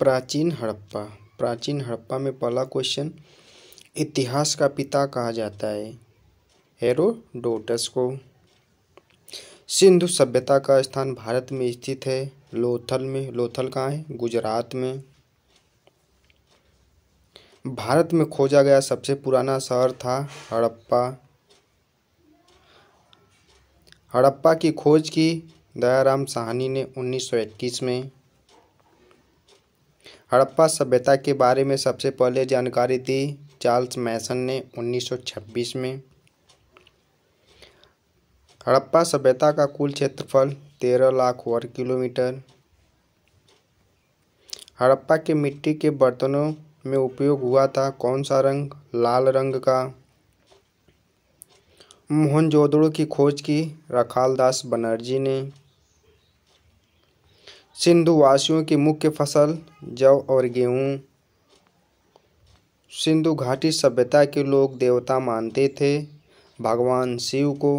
प्राचीन हड़प्पा प्राचीन हड़प्पा में पहला क्वेश्चन इतिहास का पिता कहा जाता है हेरोडोटस को सिंधु सभ्यता का स्थान भारत में स्थित है लोथल में लोथल कहाँ है गुजरात में भारत में खोजा गया सबसे पुराना शहर था हड़प्पा हड़प्पा की खोज की दयाराम साहनी ने 1921 में हड़प्पा सभ्यता के बारे में सबसे पहले जानकारी दी चार्ल्स मैसन ने 1926 में हड़प्पा सभ्यता का कुल क्षेत्रफल तेरह लाख वर्ग किलोमीटर हड़प्पा के मिट्टी के बर्तनों में उपयोग हुआ था कौन सा रंग लाल रंग का मोहनजोदड़ो की खोज की रखालदास बनर्जी ने सिंधु वासियों की मुख्य फसल जव और गेहूँ सिंधु घाटी सभ्यता के लोग देवता मानते थे भगवान शिव को